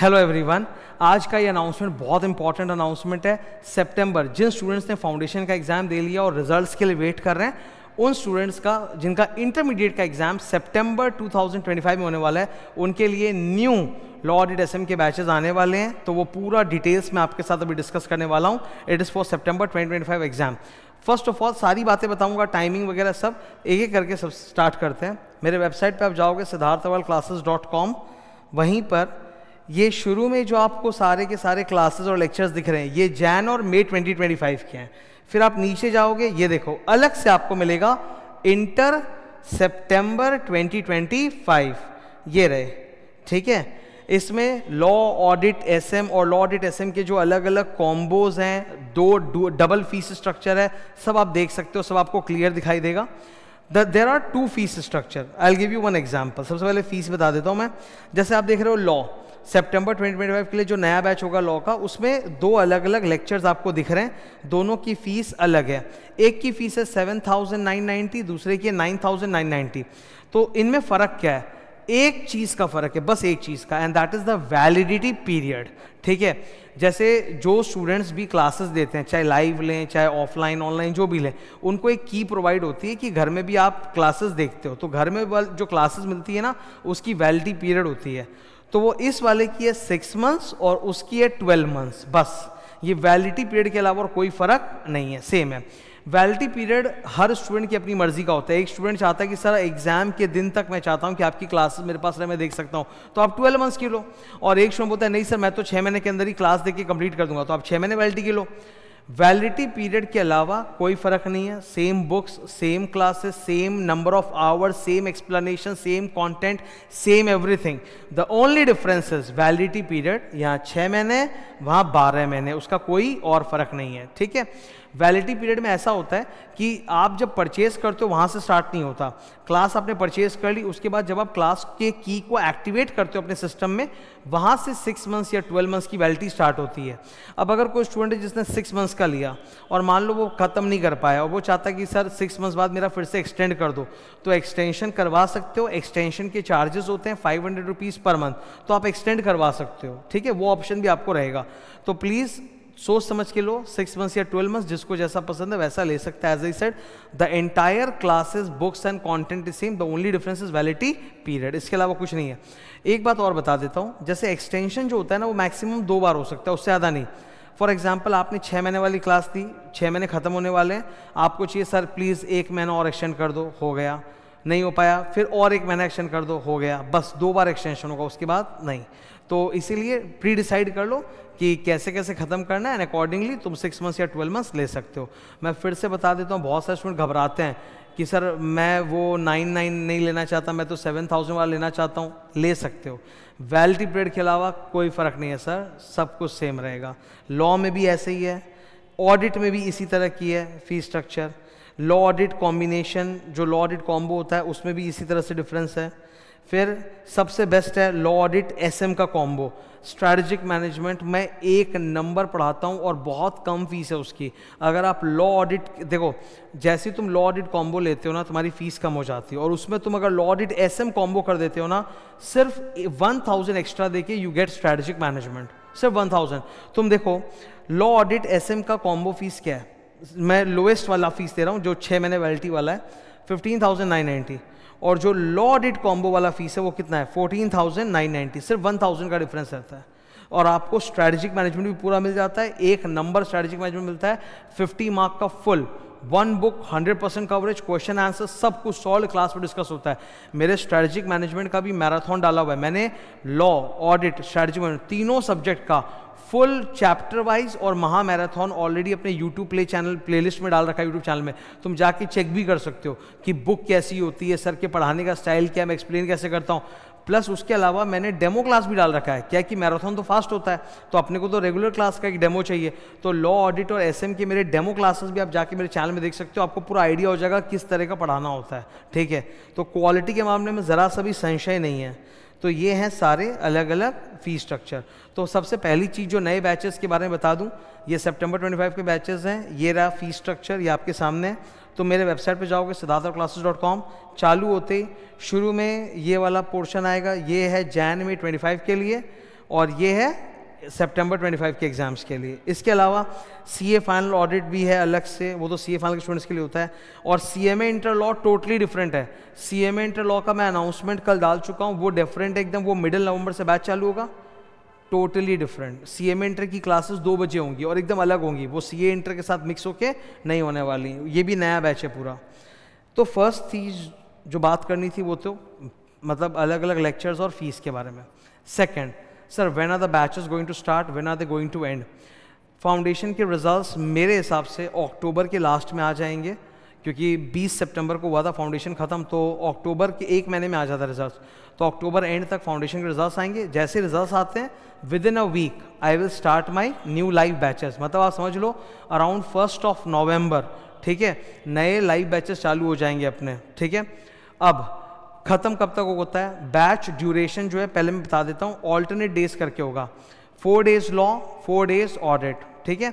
Hello everyone आज का ये अनाउंसमेंट बहुत इंपॉर्टेंट अनाउंसमेंट है सितंबर जिन स्टूडेंट्स ने फाउंडेशन का एग्जाम दे लिया और रिजल्ट्स के लिए वेट कर रहे हैं उन स्टूडेंट्स का जिनका इंटरमीडिएट का एग्जाम सितंबर 2025 में होने वाला है उनके लिए न्यू लॉ ऑडिट एस के बैचेज आने वाले हैं तो वो पूरा डिटेल्स मैं आपके साथ अभी डिस्कस करने वाला हूँ it is for September twenty exam first of all सारी बातें बताऊंगा टाइमिंग वगैरह सब एक एक करके सब स्टार्ट करते हैं मेरे वेबसाइट पर आप जाओगे सिद्धार्थ डॉट कॉम वहीं पर ये शुरू में जो आपको सारे के सारे क्लासेस और लेक्चर्स दिख रहे हैं ये जैन और मे 2025 के हैं फिर आप नीचे जाओगे ये देखो अलग से आपको मिलेगा इंटर सितंबर 2025 ये रहे ठीक है इसमें लॉ ऑडिट एसएम और लॉ ऑडिट एसएम के जो अलग अलग कॉम्बोज हैं दो डबल फीस स्ट्रक्चर है सब आप देख सकते हो सब आपको क्लियर दिखाई देगा there are two fees structure I give you one example सबसे पहले फीस बता देता हूँ मैं जैसे आप देख रहे हो लॉ सितंबर 2025 के लिए जो नया बैच होगा लॉ का उसमें दो अलग अलग लेक्चर्स आपको दिख रहे हैं दोनों की फीस अलग है एक की फीस है 7,990 दूसरे की है 9,990 तो इनमें फ़र्क क्या है एक चीज़ का फ़र्क है बस एक चीज़ का and that is the validity period ठीक है जैसे जो स्टूडेंट्स भी क्लासेस देते हैं चाहे लाइव लें चाहे ऑफलाइन ऑनलाइन जो भी लें उनको एक की प्रोवाइड होती है कि घर में भी आप क्लासेस देखते हो तो घर में जो क्लासेस मिलती है ना उसकी वैलिडिटी पीरियड होती है तो वो इस वाले की है सिक्स मंथ्स और उसकी है ट्वेल्व मंथ्स बस ये वैलिडिटी पीरियड के अलावा और कोई फर्क नहीं है सेम है वैलिडिटी पीरियड हर स्टूडेंट की अपनी मर्जी का होता है एक स्टूडेंट चाहता है कि सर एग्जाम के दिन तक मैं चाहता हूं कि आपकी क्लासेस मेरे पास रहे मैं देख सकता हूं तो आप ट्वेल्व मंथ्स की लो और एक स्टूडेंट बोलता है नहीं सर मैं तो छह महीने के अंदर ही क्लास देख के कंप्लीट कर दूंगा तो आप छह महीने वैलिटी की लो वैलिडिटी पीरियड के अलावा कोई फ़र्क नहीं है same books same classes same number of hours same explanation same content same everything the only difference is validity period यहाँ छः महीने वहाँ बारह महीने उसका कोई और फ़र्क नहीं है ठीक है वैलिडिटी पीरियड में ऐसा होता है कि आप जब परचेज करते हो वहाँ से स्टार्ट नहीं होता क्लास आपने परचेज कर ली उसके बाद जब आप क्लास के की को एक्टिवेट करते हो अपने सिस्टम में वहाँ से सिक्स मंथ्स या ट्वेल्व मंथ्स की वैलिडिटी स्टार्ट होती है अब अगर कोई स्टूडेंट है जिसने सिक्स मंथ्स का लिया और मान लो वो ख़त्म नहीं कर पाया और वो चाहता कि सर सिक्स मंथ्स बाद मेरा फिर से एक्सटेंड कर दो तो एक्सटेंशन करवा सकते हो एक्सटेंशन के चार्जेस होते हैं five hundred rupees per month तो आप एक्सटेंड करवा सकते हो ठीक है वो ऑप्शन भी आपको रहेगा तो प्लीज़ सोच समझ के लो सिक्स मंथ्स या ट्वेल्व मंथ्स जिसको जैसा पसंद है वैसा ले सकता है as I said the entire classes books and content is same the only difference is validity period इसके अलावा कुछ नहीं है एक बात और बता देता हूँ जैसे एक्सटेंशन जो होता है ना वो मैक्सिमम दो बार हो सकता है उससे ज़्यादा नहीं फॉर एग्जाम्पल आपने छः महीने वाली क्लास दी छः महीने ख़त्म होने वाले हैं आपको चाहिए सर प्लीज़ एक महीना और एक्सटेंड कर दो हो गया नहीं हो पाया फिर और एक महीना एक्सटेंड कर दो हो गया बस दो बार एक्सटेंशन होगा उसके बाद नहीं तो इसीलिए प्री डिसाइड कर लो कि कैसे कैसे ख़त्म करना है एंड अकॉर्डिंगली तुम सिक्स मंथ्स या ट्वेल्व मंथ्स ले सकते हो मैं फिर से बता देता हूँ बहुत सारे स्टूडेंट घबराते हैं कि सर मैं वो नाइन नाइन नहीं लेना चाहता मैं तो सेवन थाउजेंड वाला लेना चाहता हूँ ले सकते हो वैलिटी पीरियड के अलावा कोई फ़र्क नहीं है सर सब कुछ सेम रहेगा लॉ में भी ऐसे ही है ऑडिट में भी इसी तरह की है fee structure law audit combination जो लॉ ऑडिट कॉम्बो होता है उसमें भी इसी तरह से डिफरेंस है फिर सबसे बेस्ट है लॉ ऑडिट एसएम का कॉम्बो स्ट्रैटेजिक मैनेजमेंट मैं एक नंबर पढ़ाता हूँ और बहुत कम फीस है उसकी अगर आप लॉ ऑडिट देखो जैसे तुम लॉ ऑडिट कॉम्बो लेते हो ना तुम्हारी फीस कम हो जाती है और उसमें तुम अगर law audit S M combo कर देते हो ना सिर्फ वन थाउजेंड एक्स्ट्रा दे के यू गेट स्ट्रैटेजिक मैनेजमेंट सिर्फ वन थाउजेंड तुम देखो लॉ ऑडिट एस एम का कॉम्बो फीस क्या है मैं लोएस्ट वाला फीस दे रहा हूँ जो छः महीने वैलिटी वाला है 15,990 और जो लॉ ऑडिट कॉम्बो वाला फीस है वो कितना है 14,990 सिर्फ 1,000 का डिफरेंस रहता है और आपको स्ट्रैटेजिक मैनेजमेंट भी पूरा मिल जाता है एक नंबर स्ट्रैटेजिक मैनेजमेंट मिलता है 50 मार्क का full one book 100 percent coverage question answer सब कुछ सॉल्व क्लास में डिस्कस होता है मेरे स्ट्रैटेजिक मैनेजमेंट का भी मैराथन डाला हुआ है मैंने लॉ ऑडिट स्ट्रैटेजिक मैनेजमेंट तीनों सब्जेक्ट का फुल चैप्टर वाइज और महा मैराथन ऑलरेडी अपने यूट्यूब प्ले चैनल प्लेलिस्ट में डाल रखा है यूट्यूब चैनल में तुम जाके चेक भी कर सकते हो कि बुक कैसी होती है सर के पढ़ाने का स्टाइल क्या मैं एक्सप्लेन कैसे करता हूँ प्लस उसके अलावा मैंने डेमो क्लास भी डाल रखा है क्या कि मैराथन तो फास्ट होता है तो अपने को तो रेगुलर क्लास का एक डेमो चाहिए तो लॉ ऑडिट और एस के मेरे डेमो क्लासेस भी आप जाके मेरे चैनल में देख सकते हो आपको पूरा आइडिया हो जाएगा किस तरह का पढ़ाना होता है ठीक है तो क्वालिटी के मामले में ज़रा सा भी संशय नहीं है तो ये हैं सारे अलग अलग फ़ी स्ट्रक्चर तो सबसे पहली चीज़ जो नए बैचेस के बारे में बता दूं ये सितंबर 25 के बैचेस हैं ये रहा फ़ी स्ट्रक्चर ये आपके सामने है तो मेरे वेबसाइट पे जाओगे सिद्धार्थ क्लासेज डॉट कॉम चालू होते ही शुरू में ये वाला पोर्शन आएगा ये है जैन में 25 के लिए और ये है ट्वेंटी 25 के एग्ज़ाम्स के लिए इसके अलावा सी ए फाइनल ऑडिट भी है अलग से वो तो सी ए फाइनल के स्टूडेंट्स के लिए होता है और C A inter law totally different है सी ए इंटर लॉ का मैं अनाउंसमेंट कल डाल चुका हूँ वो डिफरेंट है एकदम वो मिडिल नवंबर से बैच चालू होगा totally different C M A inter की क्लासेस दो बजे होंगी और एकदम अलग होंगी वो सी ए इंटर के साथ मिक्स होके नहीं होने वाली ये भी नया बैच है पूरा तो फर्स्ट चीज जो बात करनी थी वो तो मतलब अलग अलग लेक्चर्स और फीस के बारे में second sir when are the batches going to start when are the going to end foundation के रिजल्ट्स मेरे हिसाब से अक्टूबर के लास्ट में आ जाएंगे क्योंकि 20 सितंबर को हुआ था फाउंडेशन ख़त्म तो अक्टूबर के एक महीने में आ जाता रिजल्ट तो अक्टूबर एंड तक फाउंडेशन के रिजल्ट आएंगे जैसे रिजल्ट आते हैं within a week I will start my new live batches मतलब आप समझ लो अराउंड फर्स्ट ऑफ नवंबर ठीक है नए लाइव बैचेस चालू हो जाएंगे अपने ठीक है अब ख़त्म कब तक होता है बैच ड्यूरेशन जो है पहले मैं बता देता हूँ ऑल्टरनेट डेज करके होगा four days law four days audit ठीक है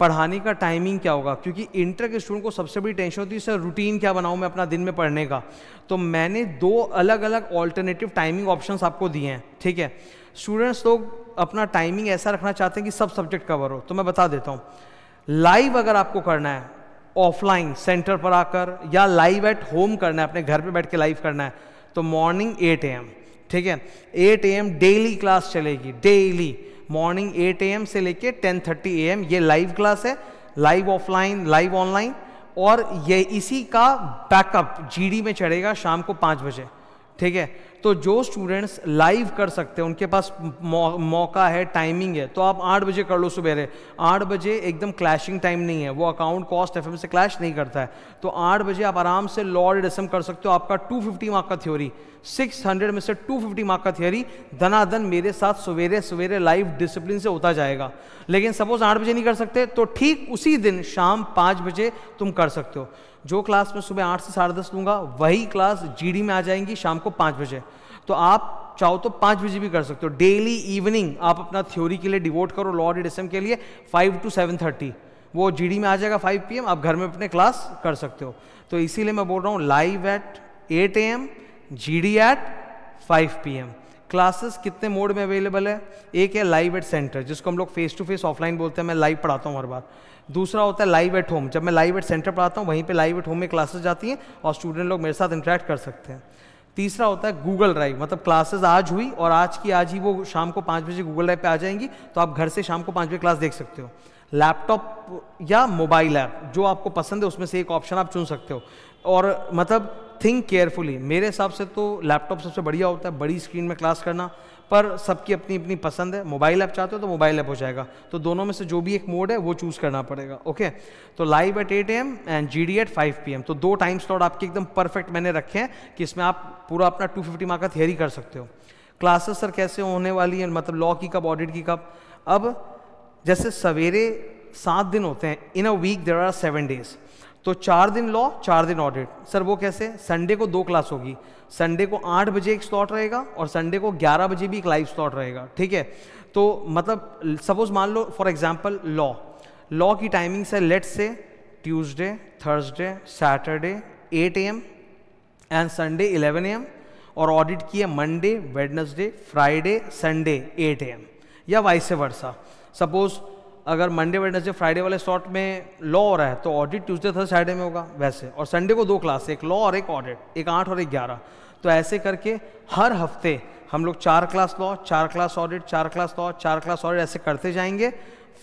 पढ़ाने का टाइमिंग क्या होगा क्योंकि इंटर के स्टूडेंट को सबसे बड़ी टेंशन होती है सर रूटीन क्या बनाऊँ मैं अपना दिन में पढ़ने का तो मैंने दो अलग अलग ऑल्टरनेटिव टाइमिंग ऑप्शन आपको दिए हैं ठीक है स्टूडेंट्स लोग अपना टाइमिंग ऐसा रखना चाहते हैं कि सब सब्जेक्ट कवर हो तो मैं बता देता हूँ लाइव अगर आपको करना है ऑफलाइन सेंटर पर आकर या लाइव एट होम करना है अपने घर पे बैठ के लाइव करना है तो मॉर्निंग एट ए एम ठीक है eight A M daily class चलेगी daily morning eight A M से लेके टेन थर्टी ए ये लाइव क्लास है लाइव ऑफलाइन लाइव ऑनलाइन और ये इसी का बैकअप जीडी में चढ़ेगा शाम को पाँच बजे ठीक है तो जो स्टूडेंट्स लाइव कर सकते हैं उनके पास मौ, मौका है टाइमिंग है तो आप आठ बजे कर लो सुबेरे आठ बजे एकदम क्लैशिंग टाइम नहीं है वो अकाउंट कॉस्ट एफ से क्लैश नहीं करता है तो आठ बजे आप आराम से लॉर्ड रसम कर सकते हो आपका टू फिफ्टी मार्क का थ्योरी सिक्स हंड्रेड में से टू फिफ्टी मार्क का थ्योरी धनाधन मेरे साथ सवेरे सवेरे लाइव डिसिप्लिन से होता जाएगा लेकिन सपोज आठ बजे नहीं कर सकते तो ठीक उसी दिन शाम पाँच बजे तुम कर सकते हो जो क्लास में सुबह आठ से साढ़े दस लूंगा वही क्लास जीडी में आ जाएंगी शाम को पाँच बजे तो आप चाहो तो पांच बजे भी कर सकते हो डेली इवनिंग आप अपना थ्योरी के लिए डिवोट करो लॉ एड एसएम के लिए फाइव टू सेवन थर्टी वो जीडी में आ जाएगा फाइव पीएम आप घर में अपने क्लास कर सकते हो तो इसीलिए मैं बोल रहा हूँ live at eight A M G D at five P M classes कितने मोड में अवेलेबल है एक है लाइव एट सेंटर जिसको हम लोग फेस टू फेस ऑफलाइन बोलते हैं मैं लाइव पढ़ाता हूँ हर बार दूसरा होता है लाइव एट होम जब मैं लाइव एट सेंटर पढ़ाता हूँ वहीं पे लाइव एट होम में क्लासेस जाती हैं और स्टूडेंट लोग मेरे साथ इंटरेक्ट कर सकते हैं तीसरा होता है गूगल ड्राइव मतलब क्लासेस आज हुई और आज की आज ही वो शाम को पाँच बजे गूगल ड्राइव पे आ जाएंगी तो आप घर से शाम को पाँच बजे क्लास देख सकते हो लैपटॉप या मोबाइल ऐप जो आपको पसंद है उसमें से एक ऑप्शन आप चुन सकते हो और मतलब थिंक केयरफुली मेरे हिसाब से तो लैपटॉप सबसे बढ़िया होता है बड़ी स्क्रीन में क्लास करना पर सबकी अपनी अपनी पसंद है मोबाइल ऐप चाहते हो तो मोबाइल ऐप हो जाएगा तो दोनों में से जो भी एक मोड है वो चूज़ करना पड़ेगा ओके तो live at eight M and G D at five P M तो दो टाइम स्लॉट आपके एकदम परफेक्ट मैंने रखे हैं कि इसमें आप पूरा अपना टू फिफ्टी मार्क का थियरी कर सकते हो क्लासेस सर कैसे होने वाली है मतलब लॉ की कब ऑडिट की कब अब जैसे सवेरे सात दिन होते हैं in a week there are seven days तो चार दिन लॉ चार दिन ऑडिट सर वो कैसे संडे को दो क्लास होगी संडे को आठ बजे एक स्लॉट रहेगा और संडे को ग्यारह बजे भी एक लाइव स्लॉट रहेगा ठीक है तो मतलब सपोज मान लो फॉर एग्जाम्पल लॉ लॉ की टाइमिंग्स है let's say Tuesday Thursday Saturday 8 M and Sunday 11 M और ऑडिट किए Monday Wednesday Friday Sunday 8 M या वाइस वर्सा सपोज अगर मंडे वेडनेसडे फ्राइडे वाले शॉर्ट में लॉ हो रहा है तो ऑडिट ट्यूसडे थर्स फ्राइडे में होगा वैसे और संडे को दो क्लास एक लॉ और एक ऑडिट एक आठ और एक ग्यारह तो ऐसे करके हर हफ्ते हम लोग चार क्लास लॉ चार क्लास ऑडिट चार क्लास लॉ चार क्लास ऑडिट ऐसे करते जाएंगे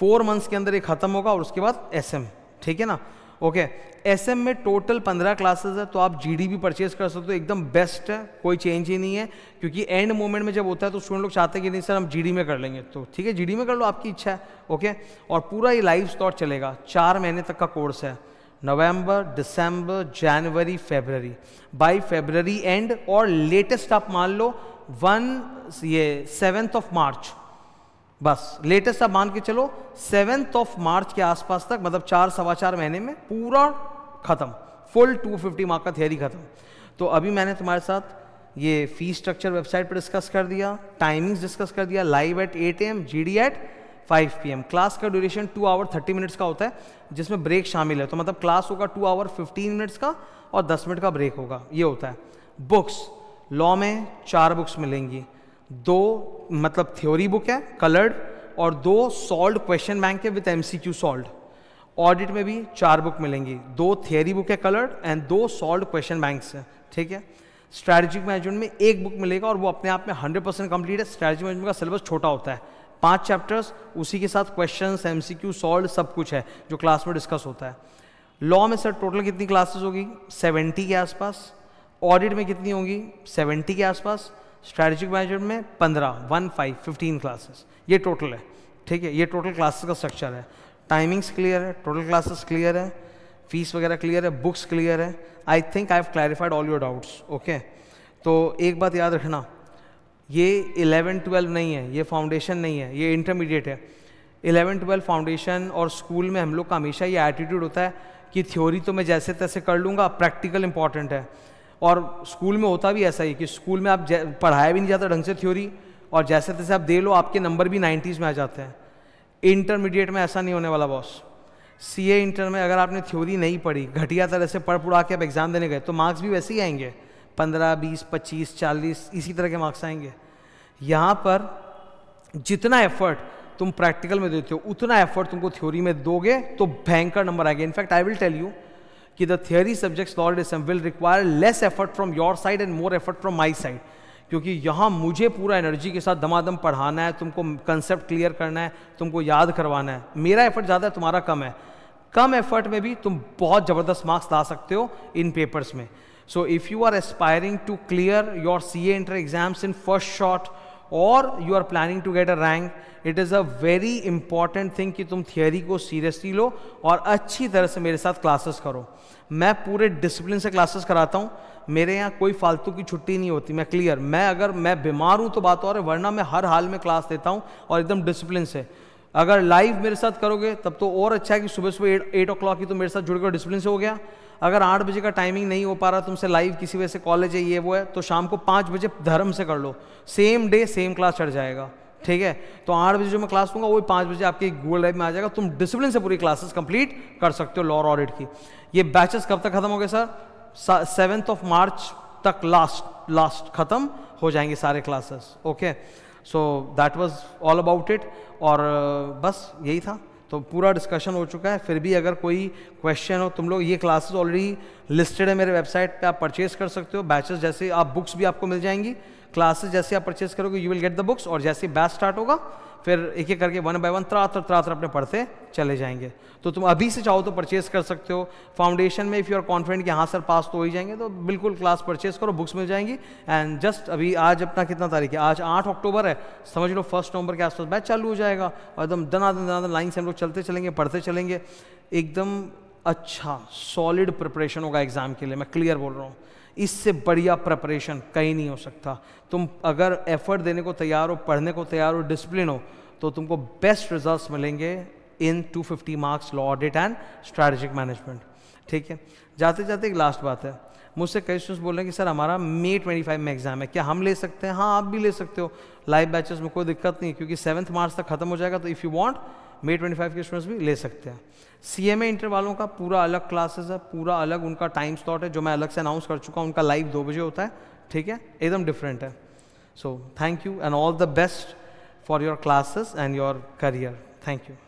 फोर मंथ्स के अंदर ये खत्म होगा और उसके बाद एस ठीक है ना ओके एस में टोटल पंद्रह क्लासेस है तो आप जी डी भी परचेज कर सकते हो एकदम बेस्ट है कोई चेंज ही नहीं है क्योंकि एंड मोमेंट में जब होता है तो स्टूडेंट लोग चाहते हैं कि नहीं सर हम जी में कर लेंगे तो ठीक है जी में कर लो आपकी इच्छा है ओके और पूरा ये लाइव स्टॉट चलेगा चार महीने तक का कोर्स है नवंबर दिसंबर जनवरी फेबररी बाई फेबररी एंड और लेटेस्ट आप मान लो वन ये सेवेंथ ऑफ मार्च बस लेटेस्ट आप मान के चलो सेवेंथ ऑफ मार्च के आसपास तक मतलब चार सवा चार महीने में पूरा खत्म फुल 250 मार्क का थियरी खत्म तो अभी मैंने तुम्हारे साथ ये फी स्ट्रक्चर वेबसाइट पर डिस्कस कर दिया टाइमिंग्स डिस्कस कर दिया live at 8 M G D at 5 PM class का ड्यूरेशन 2 आवर 30 मिनट्स का होता है जिसमें ब्रेक शामिल है तो मतलब क्लास होगा 2 आवर 15 मिनट्स का और 10 मिनट का ब्रेक होगा ये होता है बुक्स लॉ में चार बुक्स मिलेंगी दो मतलब थ्योरी बुक है कलर्ड और दो सॉल्ड क्वेश्चन बैंक है with M C Q solved audit में भी चार बुक मिलेंगी दो थियरी बुक है कलर्ड एंड दो सॉल्ड क्वेश्चन बैंक्स हैं ठीक है स्ट्रैटेजिक मैनेजमेंट में एक बुक मिलेगा और वो अपने आप में 100 परसेंट कंप्लीट है स्ट्रैटेजिक मैनेजमेंट का सिलेबस छोटा होता है पांच चैप्टर्स उसी के साथ question M C Q solve सब कुछ है जो क्लास में डिस्कस होता है लॉ में सर टोटल कितनी क्लासेस होगी सेवेंटी के आसपास ऑडिट में कितनी होगी सेवेंटी के आसपास स्ट्रैटेजिक मैनेजमेंट में पंद्रह वन फाइव फिफ्टीन क्लासेस ये टोटल है ठीक है ये टोटल क्लासेस का स्ट्रक्चर है टाइमिंग्स क्लियर है टोटल क्लासेस क्लियर है फीस वगैरह क्लियर है बुक्स क्लियर है I think I have clarified all your doubts okay तो एक बात याद रखना ये इलेवन ट्वेल्व नहीं है ये फाउंडेशन नहीं है ये इंटरमीडिएट है इलेवन ट्वेल्व फाउंडेशन और स्कूल में हम लोग का हमेशा ये एटीट्यूड होता है कि थ्योरी तो मैं जैसे तैसे कर लूँगा प्रैक्टिकल इंपॉर्टेंट है और स्कूल में होता भी ऐसा ही कि स्कूल में आप पढ़ाया भी नहीं जाता ढंग से थ्योरी और जैसे तैसे आप दे लो आपके नंबर भी नाइन्टीज़ में आ जाते हैं इंटरमीडिएट में ऐसा नहीं होने वाला बॉस सी ए इंटर में अगर आपने थ्योरी नहीं पढ़ी घटिया तरह से पढ़ पुढ़ा के आप एग्ज़ाम देने गए तो मार्क्स भी वैसे ही आएंगे पंद्रह बीस पच्चीस चालीस इसी तरह के मार्क्स आएंगे यहाँ पर जितना एफर्ट तुम प्रैक्टिकल में देते हो उतना एफर्ट तुमको थ्योरी में दोगे तो भयंकर नंबर आएगा in fact I will tell you कि the theory subjects knowledge SM will require less effort from your side and more effort from my side क्योंकि यहाँ मुझे पूरा एनर्जी के साथ दमादम पढ़ाना है तुमको कंसेप्ट क्लियर करना है तुमको याद करवाना है मेरा एफर्ट ज़्यादा है तुम्हारा कम है कम एफर्ट में भी तुम बहुत ज़बरदस्त मार्क्स ला सकते हो इन पेपर्स में so if you are aspiring to clear your C inter exams in first shot और you are planning to get a rank it is a very important thing कि तुम थियोरी को सीरियसली लो और अच्छी तरह से मेरे साथ क्लासेस करो मैं पूरे डिसिप्लिन से क्लासेस कराता हूँ मेरे यहाँ कोई फालतू की छुट्टी नहीं होती मैं क्लियर मैं अगर मैं बीमार हूँ तो बात और है वरना मैं हर हाल में क्लास देता हूँ और एकदम डिसिप्लिन से अगर लाइव मेरे साथ करोगे तब तो और अच्छा है कि सुबह सुबह एट ओ क्लॉक ही तो मेरे साथ जुड़कर डिसिप्लिन से हो गया अगर आठ बजे का टाइमिंग नहीं हो पा रहा तुमसे लाइव किसी वजह से कॉलेज है ये वो है तो शाम को पाँच बजे धर्म से कर लो सेम डे सेम क्लास चढ़ जाएगा ठीक है तो आठ बजे जो मैं क्लास लूँगा वही पाँच बजे आपके गूगल ड्राइव में आ जाएगा तुम डिसिप्लिन से पूरी क्लासेस कंप्लीट कर सकते हो लॉर ऑडिट की ये बैचेस कब तक खत्म हो गए सर सेवन्थ ऑफ मार्च तक लास्ट लास्ट खत्म हो जाएंगे सारे classes okay okay? So that was all about it और uh, बस यही था तो पूरा डिस्कशन हो चुका है फिर भी अगर कोई क्वेश्चन हो तुम लोग ये क्लासेस ऑलरेडी लिस्टेड है मेरे वेबसाइट पे आप परचेज कर सकते हो बैचेस जैसे आप बुक्स भी आपको मिल जाएंगी क्लासेस जैसे आप परचेज करोगे you will get the books और जैसे बैच स्टार्ट होगा फिर एक एक करके वन बाय वन त्रातर त्रात्र अपने पढ़ते चले जाएंगे तो तुम अभी से चाहो तो परचेस कर सकते हो फाउंडेशन में इफ़ यू आर कॉन्फिडेंट कि हाँ सर पास तो हो ही जाएंगे तो बिल्कुल क्लास परचेस करो बुक्स मिल जाएंगी एंड जस्ट अभी आज अपना कितना तारीख है आज आठ अक्टूबर है समझ लो फर्स्ट नवंबर के आसपास बैच चालू हो जाएगा और एकदम दनादन दनादन लाइन से हम लोग चलते चलेंगे पढ़ते चलेंगे एकदम अच्छा सॉलिड प्रिपरेशन होगा एग्ज़ाम के लिए मैं क्लियर बोल रहा हूँ इससे बढ़िया प्रपरेशन कहीं नहीं हो सकता तुम अगर एफर्ट देने को तैयार हो पढ़ने को तैयार हो डिसिप्लिन हो तो तुमको बेस्ट रिजल्ट मिलेंगे in 250 marks law audit and strategic management ठीक है जाते जाते एक लास्ट बात है मुझसे कई स्टूडेंट्स बोल रहे हैं कि सर हमारा मे 25 में एग्जाम है क्या हम ले सकते हैं हाँ आप भी ले सकते हो लाइव बैचेस में कोई दिक्कत नहीं क्योंकि सेवन्थ मार्च तक खत्म हो जाएगा तो इफ़ यू वांट मे 25 के स्टूडेंट्स भी ले सकते हैं सी एम इंटर वालों का पूरा अलग क्लासेस है पूरा अलग उनका टाइम स्लॉट है जो मैं अलग से अनाउंस कर चुका हूँ उनका लाइव दो बजे होता है ठीक है एकदम डिफरेंट है so thank you and all the best for your classes and your career thank you